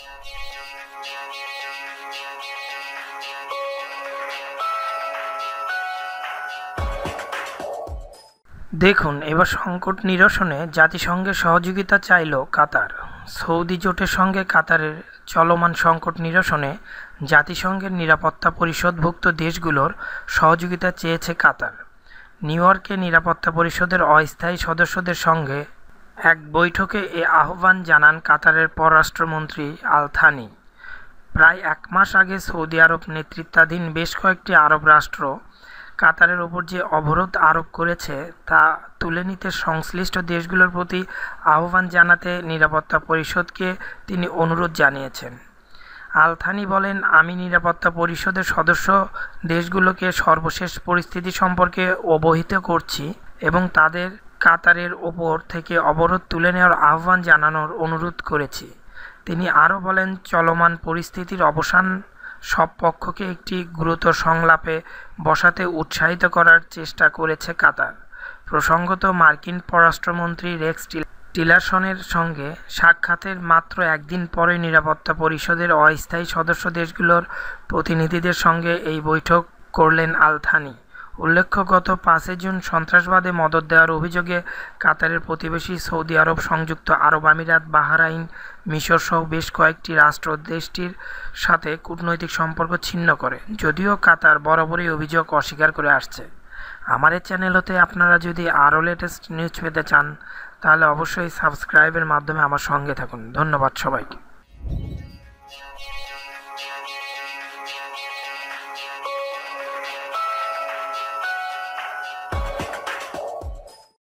দেখুন এবার সংকট নিরসনে জাতিসংঘের সহযোগিতা চাইল কাতার সৌদি জোটের সঙ্গে কাতারের চলমান সংকট নিরসনে জাতিসংঘের নিরাপত্তা পরিষদভুক্ত দেশগুলোর সহযোগিতা চেয়েছে কাতার নিউ ইয়র্কে নিরাপত্তা পরিষদের অস্থায়ী সদস্যদের সঙ্গে এক বৈঠকে এ আহ্বান জানান কাতারের পররাষ্ট্রমন্ত্রী আল থানি প্রায় এক মাস আগে সৌদি আরব নেতৃত্বাধীন বেশ কয়েকটি আরব রাষ্ট্র কাতারের ওপর যে অবরোধ আরোপ করেছে তা তুলে নিতে সংশ্লিষ্ট দেশগুলোর প্রতি আহ্বান জানাতে নিরাপত্তা পরিষদকে তিনি অনুরোধ জানিয়েছেন আলথানি বলেন আমি নিরাপত্তা পরিষদের সদস্য দেশগুলোকে সর্বশেষ পরিস্থিতি সম্পর্কে অবহিত করছি এবং তাদের কাতারের ওপর থেকে অবরোধ তুলে নেওয়ার আহ্বান জানানোর অনুরোধ করেছে তিনি আরও বলেন চলমান পরিস্থিতির অবসান সব পক্ষকে একটি গুরুতর সংলাপে বসাতে উৎসাহিত করার চেষ্টা করেছে কাতার প্রসঙ্গত মার্কিন পররাষ্ট্রমন্ত্রী রেক্স টিলারসনের সঙ্গে সাক্ষাতের মাত্র একদিন পরে নিরাপত্তা পরিষদের অস্থায়ী সদস্য দেশগুলোর প্রতিনিধিদের সঙ্গে এই বৈঠক করলেন আলথানি উল্লেখ্য গত পাঁচই জুন সন্ত্রাসবাদে মদত দেওয়ার অভিযোগে কাতারের প্রতিবেশী সৌদি আরব সংযুক্ত আরব আমিরাত বাহারাইন মিশর সহ বেশ কয়েকটি রাষ্ট্র দেশটির সাথে কূটনৈতিক সম্পর্ক ছিন্ন করে যদিও কাতার বরাবরই অভিযোগ অস্বীকার করে আসছে আমার এই চ্যানেল হতে আপনারা যদি আরও লেটেস্ট নিউজ পেতে চান তাহলে অবশ্যই সাবস্ক্রাইবের মাধ্যমে আমার সঙ্গে থাকুন ধন্যবাদ সবাইকে